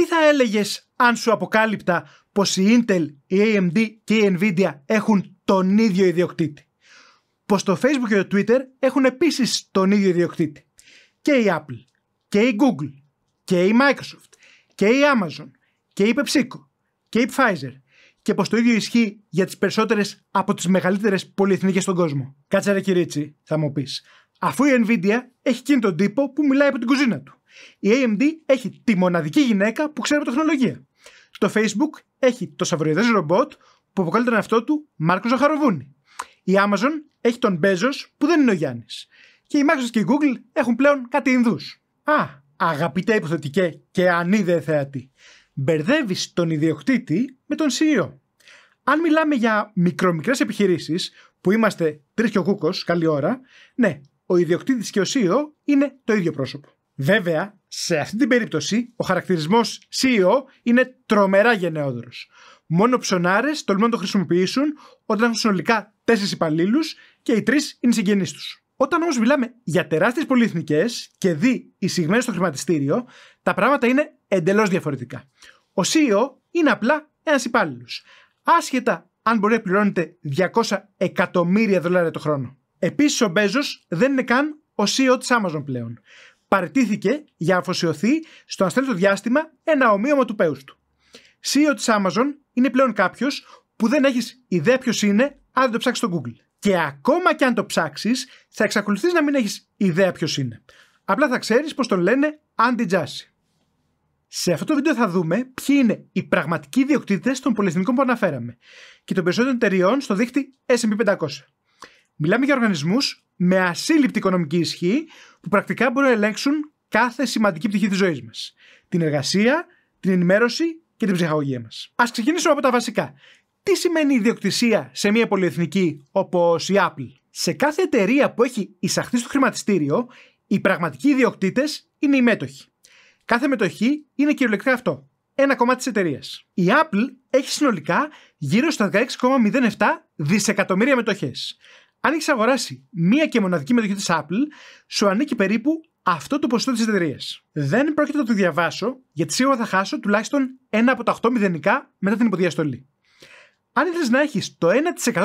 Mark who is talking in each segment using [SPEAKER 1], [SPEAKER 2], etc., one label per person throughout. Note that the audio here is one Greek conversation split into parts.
[SPEAKER 1] τι θα έλεγες αν σου αποκάλυπτα πως η Intel, η AMD και η Nvidia έχουν τον ίδιο ιδιοκτήτη. Πως το Facebook και το Twitter έχουν επίσης τον ίδιο ιδιοκτήτη. Και η Apple, και η Google, και η Microsoft, και η Amazon, και η PepsiCo, και η Pfizer και πως το ίδιο ισχύει για τις περισσότερες από τις μεγαλύτερες πολυεθνικές στον κόσμο. Κάτσε ρε κυρίτσι, θα μου πεις. Αφού η Nvidia έχει εκείνη τον τύπο που μιλάει από την κουζίνα του. Η AMD έχει τη μοναδική γυναίκα που ξέρει από τεχνολογία. Το Facebook έχει το σαβροειδέ ρομπότ που αποκαλεί τον εαυτό του Μάρκο Ζαχαροβούνη. Η Amazon έχει τον Μπέζο που δεν είναι ο Γιάννης. Και η Microsoft και η Google έχουν πλέον κάτι Ινδούς. Α, αγαπητέ υποθετικέ και ανίδε θεατή. Μπερδεύεις τον ιδιοκτήτη με τον CEO. Αν μιλάμε για μικρομικρές επιχειρήσεις, που είμαστε τρεις κούκος, καλή ώρα, ναι, ο ιδιοκτήτης και ο CEO είναι το ίδιο πρόσωπο. Βέβαια, σε αυτή την περίπτωση, ο χαρακτηρισμός CEO είναι τρομερά γενναιόδωρος. Μόνο ψωνάρες τολμούν να το χρησιμοποιήσουν όταν έχουν συνολικά τέσσερις υπαλλήλους και οι τρεις είναι συγγενείς τους. Όταν όμως μιλάμε για τεράστιες πολυεθνικές και δει εισηγμένε στο χρηματιστήριο, τα πράγματα είναι εντελώς διαφορετικά. Ο CEO είναι απλά ένας υπάλληλος. Άσχετα αν μπορεί να πληρώνεται 200 εκατομμύρια δολάρια το χρόνο. Επίσης, ο Μπέζος δεν είναι καν ο CEO της Amazon πλέον παραιτήθηκε για να αφοσιωθεί στο αν το διάστημα ένα ομοίωμα του παίους του. CEO της Amazon είναι πλέον κάποιος που δεν έχεις ιδέα ποιος είναι αν δεν το ψάξεις στο Google. Και ακόμα και αν το ψάξεις θα εξακολουθείς να μην έχεις ιδέα ποιος είναι. Απλά θα ξέρεις πως τον λένε Andy Jassy. Σε αυτό το βίντεο θα δούμε ποιοι είναι οι πραγματικοί διοκτήτες των πολυεθνικών που αναφέραμε και των περισσότερων εταιριών στο δίκτυ S&P 500. Μιλάμε για οργανισμούς με ασύλληπτη οικονομική ισχύ που πρακτικά μπορούν να ελέγξουν κάθε σημαντική πτυχή της ζωής μας. Την εργασία, την ενημέρωση και την ψυχαγωγία μας. Ας ξεκινήσουμε από τα βασικά. Τι σημαίνει ιδιοκτησία σε μια πολυεθνική όπως η Apple. Σε κάθε εταιρεία που έχει εισαχθεί στο χρηματιστήριο, οι πραγματικοί ιδιοκτήτες είναι οι μέτοχοι. Κάθε μετοχή είναι κυριολεκτικά αυτό. Ένα κομμάτι της εταιρείας. Η Apple έχει συνολικά γύρω στα 16,07 δισεκατομμύρια μετοχές αν έχεις αγοράσει μία και μοναδική μετοχή της Apple, σου ανήκει περίπου αυτό το ποσοστό της εταιρείας. Δεν πρόκειται να το διαβάσω, γιατί σίγουρα θα χάσω τουλάχιστον ένα από τα 8 μηδενικά μετά την υποδιαστολή. Αν ήθελες να έχεις το 1%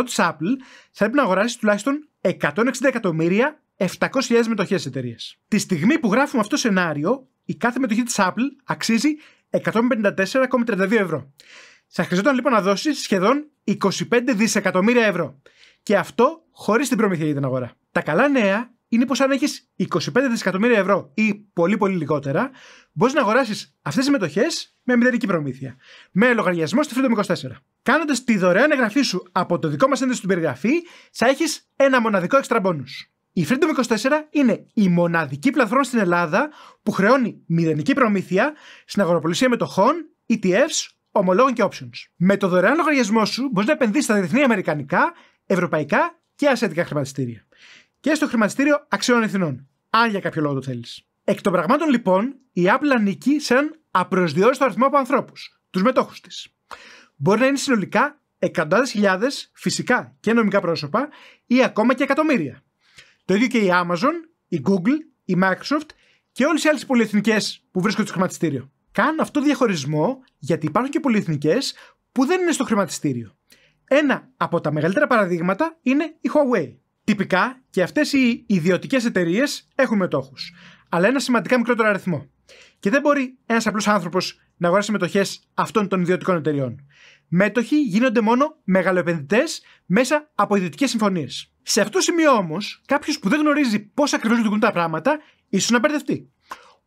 [SPEAKER 1] τη Apple, θα έπρεπε να αγοράσεις τουλάχιστον 160 εκατομμύρια 700.000 μετοχέ εταιρείε. Τη στιγμή που γράφουμε αυτό το σενάριο, η κάθε μετοχή της Apple αξίζει 154,32 ευρώ. Θα χρειαζόταν λοιπόν να δώσεις σχεδόν 25 δισεκατομμύρια ευρώ. Και αυτό χωρίς την προμήθεια για την αγορά. Τα καλά νέα είναι πως αν έχεις 25 δισεκατομμύρια ευρώ ή πολύ πολύ λιγότερα, μπορείς να αγοράσεις αυτές τις μετοχέ με μηδενική προμήθεια. Με λογαριασμό στη Freedom 24. Κάνοντας τη δωρεάν εγγραφή σου από το δικό μας ένδυση στην περιγραφή, θα έχεις ένα μοναδικό extra bonus. Η Freedom 24 είναι η μοναδική πλατφόρμα στην Ελλάδα που χρεώνει μηδενική προμήθεια στην αγοροπολισία μετοχών, ETFs, ομολόγων και options. Με το δωρεάν λογαριασμό σου μπορείς να επενδύσεις στα διεθνή αμερικανικά, ευρωπαϊκά και ασιατικά χρηματιστήρια. Και στο χρηματιστήριο αξιών εθνών, αν για κάποιο λόγο το θέλεις. Εκ των πραγμάτων, λοιπόν, η Apple ανήκει σε έναν απροσδιορίστο αριθμό από ανθρώπους, τους μετόχους της. Μπορεί να είναι συνολικά εκατοντάδες χιλιάδες φυσικά και νομικά πρόσωπα ή ακόμα και εκατομμύρια. Το ίδιο και η Amazon, η Google, η Microsoft και όλες οι άλλες πολυεθνικές που βρίσκονται στο χρηματιστήριο. Κάνουν αυτό διαχωρισμό γιατί υπάρχουν και πολυεθνικές που δεν είναι στο χρηματιστήριο. Ένα από τα μεγαλύτερα παραδείγματα είναι η Huawei. Τυπικά και αυτές οι ιδιωτικές εταιρείες έχουν μετόχους, αλλά ένα σημαντικά μικρότερο αριθμό. Και δεν μπορεί ένας απλός άνθρωπος να αγοράσει μετοχές αυτών των ιδιωτικών εταιρεών. Μέτοχοι γίνονται μόνο μεγαλοεπενδυτές μέσα από ιδιωτικές συμφωνίες. Σε αυτό το σημείο όμως, κάποιος που δεν γνωρίζει πώς ακριβώς λειτουργούν τα πράγματα, ίσως να μπερδευτεί.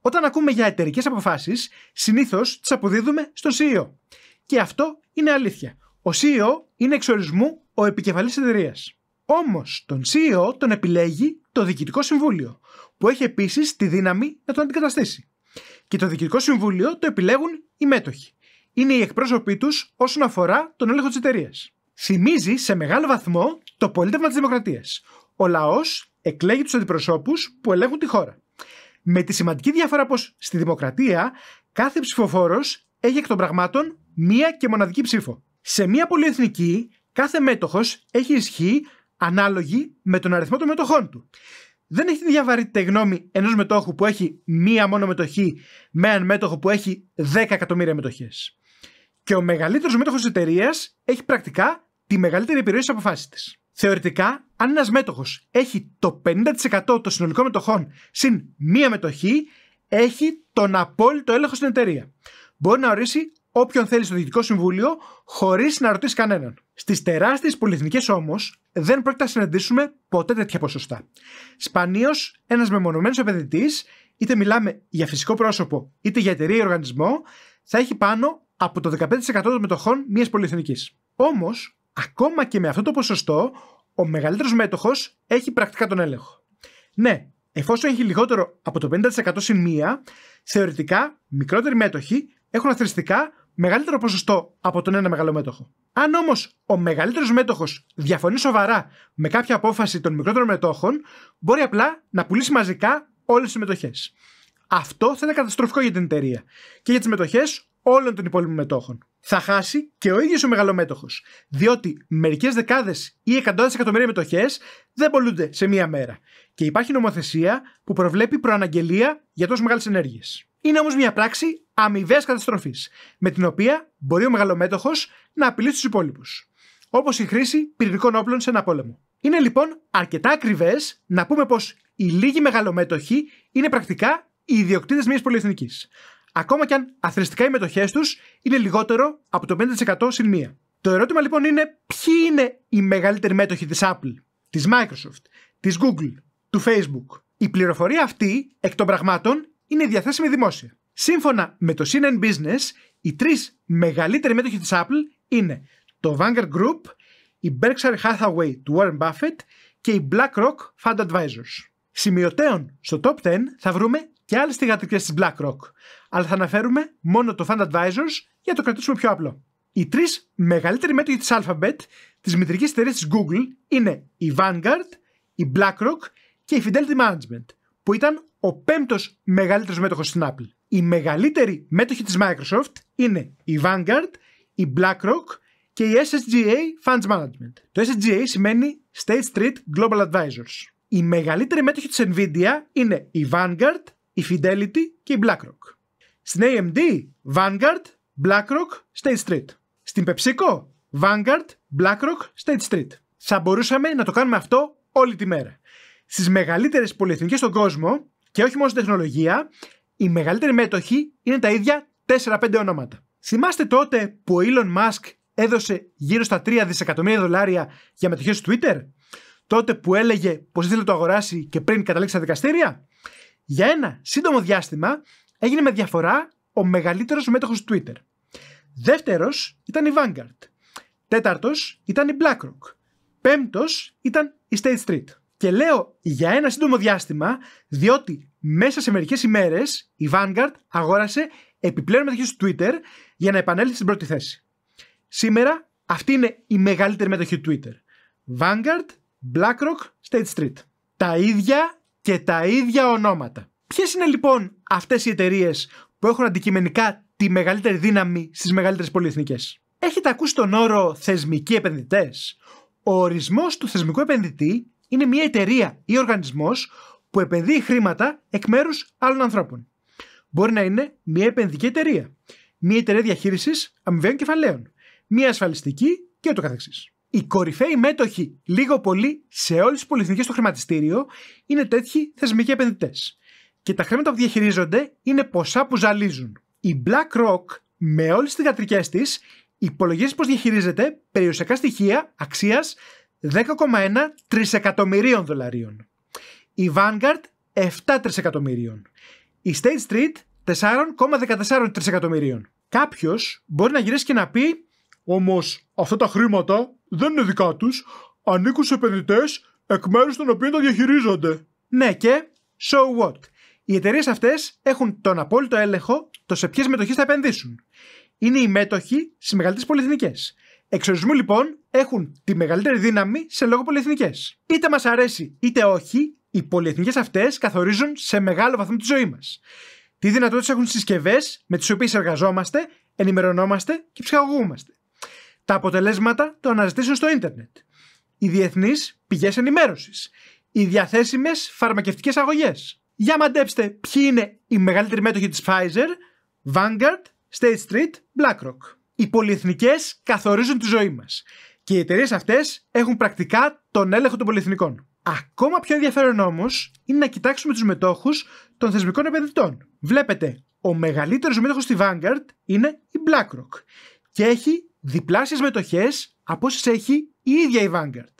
[SPEAKER 1] Όταν ακούμε για εταιρικές αποφάσεις, συνήθως τις αποδίδουμε στον CEO. Και αυτό είναι αλήθεια. Ο CEO είναι ορισμού ο επικεφαλής εταιρείας. Όμως τον CEO τον επιλέγει το Διοικητικό Συμβούλιο, που έχει επίσης τη δύναμη να τον αντικαταστήσει. Και το Διοικητικό Συμβούλιο το επιλέγουν οι μέτοχοι. Είναι οι εκπρόσωποι τους όσον αφορά τον έλεγχο της εταιρείας. Θυμίζει σε μεγάλο βαθμό το πολίτευμα της Δημοκρατίας. Ο λαός εκλέγει τους αντιπροσώπους που ελέγχουν τη χώρα. Με τη σημαντική διαφορά πως στη Δημοκρατία κάθε ψηφοφόρος έχει εκ των πραγμάτων μία και μοναδική ψήφο. Σε μια πολυεθνική, κάθε μέτοχος έχει ισχύ ανάλογη με τον αριθμό των μετοχών του. Δεν έχει τη διαβαρύτητα γνώμη ενός μετόχου που έχει μία μόνο μετοχή με έναν μέτοχο που έχει 10 εκατομμύρια μετοχές. Και ο μεγαλύτερος μέτοχος της εταιρείας έχει πρακτικά τη μεγαλύτερη επιρροή στις αποφάσεις της. Θεωρητικά, αν ένας μέτοχος έχει το 50% των συνολικών μετοχών συν μία μετοχή, έχει τον απόλυτο έλεγχο στην εταιρεία. Μπορεί να ορίσει όποιον θέλει στο Διοικητικό Συμβούλιο, χωρίς να ρωτήσει κανέναν. Στις τεράστιες πολυεθνικές όμως, δεν πρόκειται να συναντήσουμε ποτέ τέτοια ποσοστά. Σπανίως, ένας μεμονωμένος επενδυτής, είτε μιλάμε για φυσικό πρόσωπο, είτε για εταιρεία ή οργανισμό, θα έχει πάνω από το 15% των μετοχών μιας πολυεθνικής. Όμως, ακόμα και με αυτό το ποσοστό, ο μεγαλύτερος μέτοχος έχει πρακτικά τον έλεγχο. Ναι, εφόσον έχει λιγότερο από το 50% συν μία, θεωρητικά μικρότεροι μέτοχοι έχουν αθρηστικά μεγαλύτερο ποσοστό από τον ένα μεγάλο μέτοχο. Αν όμως ο μεγαλύτερος μέτοχος διαφωνεί σοβαρά με κάποια απόφαση των μικρότερων μετόχων, μπορεί απλά να πουλήσει μαζικά όλες τις μετοχέ. Αυτό θα είναι καταστροφικό για την εταιρεία και για τις μετοχές όλων των υπόλοιπων μετόχων. Θα χάσει και ο ίδιος ο μεγαλομέτοχος. Διότι μερικές δεκάδες ή εκατοντάδες εκατομμύρια μετοχές δεν πολλούνται σε μία μέρα. Και υπάρχει νομοθεσία που προβλέπει προαναγγελία για τόσο μεγάλες ενέργειες. Είναι όμως μια πράξη αμοιβαίας καταστροφής, με την οποία μπορεί ο μεγαλομέτοχος να απειλεί τους υπόλοιπους. Όπως η χρήση πυρηνικών όπλων σε ένα πόλεμο. Είναι λοιπόν αρκετά ακριβές να πούμε πως οι λίγοι μεγαλομέτοχοι είναι πρακτικά οι ιδιοκτήτες μιας πολυεθνικής ακόμα και αν αθρηστικά οι μετοχές τους είναι λιγότερο από το 5% συν μία. Το ερώτημα λοιπόν είναι ποιοι είναι οι μεγαλύτεροι μέτοχοι της Apple, της Microsoft, της Google, του Facebook. Η πληροφορία αυτή εκ των πραγμάτων είναι διαθέσιμη δημόσια. Σύμφωνα με το CNN Business, οι τρεις μεγαλύτεροι μέτοχοι της Apple είναι το Vanguard Group, η Berkshire Hathaway του Warren Buffett και η BlackRock Fund Advisors. Σημειωτέων στο top 10 θα βρούμε και άλλε θηγατρικέ της BlackRock. Αλλά θα αναφέρουμε μόνο το Fund Advisors για να το κρατήσουμε πιο απλό. Οι τρεις μεγαλύτεροι μέτοχοι της Alphabet, της μητρικής εταιρείας της Google, είναι η Vanguard, η BlackRock και η Fidelity Management, που ήταν ο πέμπτος μεγαλύτερος μέτοχος στην Apple. Οι μεγαλύτεροι μέτοχοι της Microsoft είναι η Vanguard, η BlackRock και η SSGA Funds Management. Το SSGA σημαίνει State Street Global Advisors. Οι μεγαλύτεροι μέτοχοι της Nvidia είναι η Vanguard, η Fidelity και η BlackRock. Στην AMD, Vanguard, BlackRock, State Street. Στην PepsiCo, Vanguard, BlackRock, State Street. Θα μπορούσαμε να το κάνουμε αυτό όλη τη μέρα. Στις μεγαλύτερες πολυεθνικές στον κόσμο, και όχι μόνο στην τεχνολογία, οι μεγαλύτεροι μέτοχοι είναι τα ίδια 4-5 ονόματα. Θυμάστε τότε που ο Elon Musk έδωσε γύρω στα 3 δισεκατομμύρια δολάρια για μετοχές Twitter, τότε που έλεγε πως ήθελε να το αγοράσει και πριν καταλήξει στα δικαστήρια για ένα σύντομο διάστημα έγινε με διαφορά ο μεγαλύτερος μέτοχος του Twitter. Δεύτερος ήταν η Vanguard. Τέταρτος ήταν η BlackRock. Πέμπτος ήταν η State Street. Και λέω για ένα σύντομο διάστημα, διότι μέσα σε μερικές ημέρες η Vanguard αγόρασε επιπλέον μετοχές του Twitter για να επανέλθει στην πρώτη θέση. Σήμερα αυτή είναι η μεγαλύτερη μετοχή του Twitter. Vanguard, BlackRock, State Street. Τα ίδια και τα ίδια ονόματα. Ποιες είναι λοιπόν αυτές οι εταιρείες που έχουν αντικειμενικά τη μεγαλύτερη δύναμη στις μεγαλύτερες πολυεθνικές. Έχετε ακούσει τον όρο θεσμικοί επενδυτές. Ο ορισμός του θεσμικού επενδυτή είναι μια εταιρεία ή οργανισμός που επενδύει χρήματα εκ μέρους άλλων ανθρώπων. Μπορεί να είναι μια επενδυτική εταιρεία, μια εταιρεία διαχείρισης αμοιβαίων κεφαλαίων, μια ασφαλιστική και οι κορυφαίοι μέτοχοι λίγο πολύ σε όλες τις πολυεθνικές στο χρηματιστήριο είναι τέτοιοι θεσμικοί επενδυτές. Και τα χρήματα που διαχειρίζονται είναι ποσά που ζαλίζουν. Η BlackRock με όλες τις θηγατρικές της υπολογίζει πως διαχειρίζεται περιουσιακά στοιχεία αξίας 10,1 τρισεκατομμυρίων δολαρίων. Η Vanguard 7 τρισεκατομμυρίων. Η State Street 4,14 τρισεκατομμυρίων. Κάποιος μπορεί να γυρίσει και να πει Όμως αυτά τα χρήματα δεν είναι δικά τους, ανήκουν σε επενδυτές εκ μέρους των οποίων τα διαχειρίζονται. Ναι και. So what. Οι εταιρείες αυτές έχουν τον απόλυτο έλεγχο το σε ποιες μετοχές θα επενδύσουν. Είναι οι μέτοχοι στις μεγαλύτερες πολυεθνικές. Εξορισμού λοιπόν έχουν τη μεγαλύτερη δύναμη σε λόγω πολυεθνικές. Είτε μας αρέσει είτε όχι, οι πολυεθνικές αυτές καθορίζουν σε μεγάλο βαθμό τη ζωή μας. Τι δυνατότητες έχουν στι συσκευές με τις οποίες εργαζόμαστε, ενημερωνόμαστε και ψυχαγωγούμαστε τα αποτελέσματα των αναζητήσεων στο ίντερνετ, οι διεθνείς πηγές ενημέρωσης. οι διαθέσιμες φαρμακευτικές αγωγές. Για μαντέψτε ποιοι είναι οι μεγαλύτεροι μέτοχοι της Pfizer, Vanguard, State Street, BlackRock. Οι πολυεθνικές καθορίζουν τη ζωή μας. και οι εταιρείες αυτές έχουν πρακτικά τον έλεγχο των πολυεθνικών. Ακόμα πιο ενδιαφέρον όμως, είναι να κοιτάξουμε τους μετόχους των θεσμικών επενδυτών. Βλέπετε, ο μεγαλύτερος μέτοχο στη Vanguard είναι η BlackRock και έχει διπλάσιες μετοχές από όσες έχει η ίδια η Vanguard.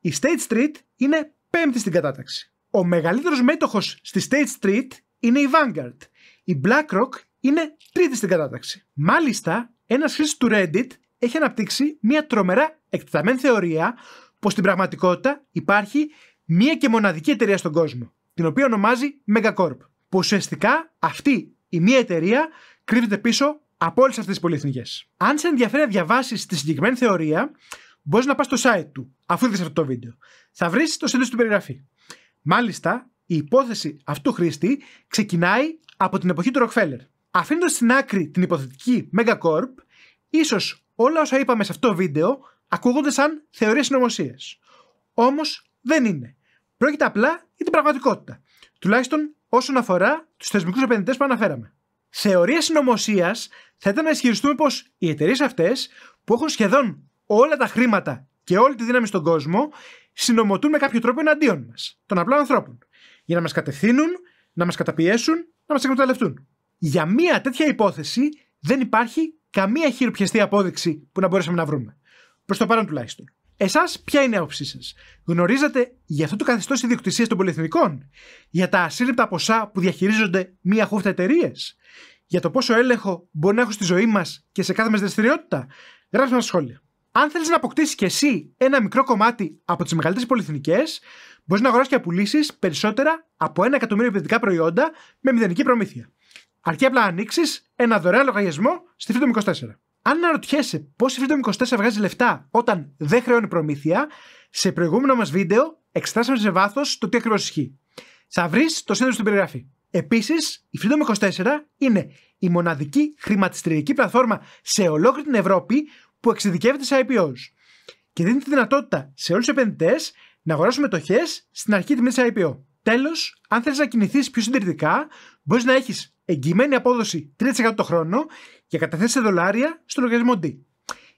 [SPEAKER 1] Η State Street είναι πέμπτη στην κατάταξη. Ο μεγαλύτερος μέτοχος στη State Street είναι η Vanguard. Η BlackRock είναι τρίτη στην κατάταξη. Μάλιστα, ένας χρήστης του Reddit έχει αναπτύξει μια τρομερά εκτεταμένη θεωρία πως στην πραγματικότητα υπάρχει μία και μοναδική εταιρεία στον κόσμο, την οποία ονομάζει Megacorp. Που ουσιαστικά αυτή η μία εταιρεία κρύβεται πίσω από όλες αυτές τις πολυεθνικές. Αν σε ενδιαφέρει να διαβάσεις τη συγκεκριμένη θεωρία, μπορείς να πας στο site του, αφού είδες αυτό το βίντεο. Θα βρεις το σύνδεσμο του περιγραφή. Μάλιστα, η υπόθεση αυτού χρήστη ξεκινάει από την εποχή του Rockefeller. Αφήνοντας στην άκρη την υποθετική Megacorp, ίσως όλα όσα είπαμε σε αυτό το βίντεο ακούγονται σαν θεωρίες συνωμοσίες. Όμως δεν είναι. Πρόκειται απλά για την πραγματικότητα. Τουλάχιστον όσον αφορά τους θεσμικούς επενδυτές που αναφέραμε θεωρία συνωμοσίας θα ήταν να ισχυριστούμε πως οι εταιρείες αυτές που έχουν σχεδόν όλα τα χρήματα και όλη τη δύναμη στον κόσμο συνωμοτούν με κάποιο τρόπο εναντίον μας, των απλών ανθρώπων, για να μας κατευθύνουν, να μας καταπιέσουν, να μας εκμεταλλευτούν. Για μία τέτοια υπόθεση δεν υπάρχει καμία χειροπιαστή απόδειξη που να μπορέσαμε να βρούμε. Προς το παρόν τουλάχιστον. Εσάς, ποια είναι η άποψή σας. Γνωρίζετε για αυτό το καθεστώς ιδιοκτησίας των πολυεθνικών, για τα ασύλληπτα ποσά που διαχειρίζονται μία χούφτα εταιρείες, για το πόσο έλεγχο μπορεί να έχω στη ζωή μας και σε κάθε μας δραστηριότητα. Γράψτε μας σχόλια. Αν θέλεις να αποκτήσεις κι εσύ ένα μικρό κομμάτι από τις μεγαλύτερες πολυεθνικές, μπορείς να αγοράσεις και να πουλήσεις περισσότερα από ένα εκατομμύριο επενδυτικά προϊόντα με μηδενική προμήθεια. Αρκεί απλά να ανοίξεις ένα δωρεάν λογαριασμό στη 24. Αν αναρωτιέσαι πώ η Freedom 24 βγάζει λεφτά όταν δεν χρεώνει προμήθεια, σε προηγούμενο μας βίντεο εξετάσαμε σε βάθος το τι ακριβώς ισχύει. Θα βρεις το σύνδεσμο στην περιγραφή. Επίσης, η Freedom 24 είναι η μοναδική χρηματιστηριακή πλατφόρμα σε ολόκληρη την Ευρώπη που εξειδικεύεται σε IPOs και δίνει τη δυνατότητα σε όλους τους επενδυτές να αγοράσουν μετοχές στην αρχή τιμή τη IPO. Τέλος, αν θέλει να κινηθείς πιο συντηρητικά, μπορείς να έχεις εγγυημένη απόδοση 3% το χρόνο και καταθέσεις δολάρια στο λογαριασμό D.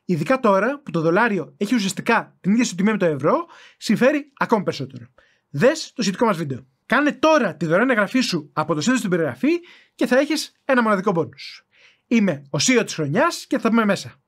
[SPEAKER 1] Ειδικά τώρα που το δολάριο έχει ουσιαστικά την ίδια τιμή με το ευρώ, συμφέρει ακόμη περισσότερο. Δες το σχετικό μας βίντεο. Κάνε τώρα τη δωρεάν εγγραφή σου από το σύνδεσμο στην περιγραφή και θα έχεις ένα μοναδικό πόνου. Είμαι ο CEO της χρονιάς και θα πούμε μέσα.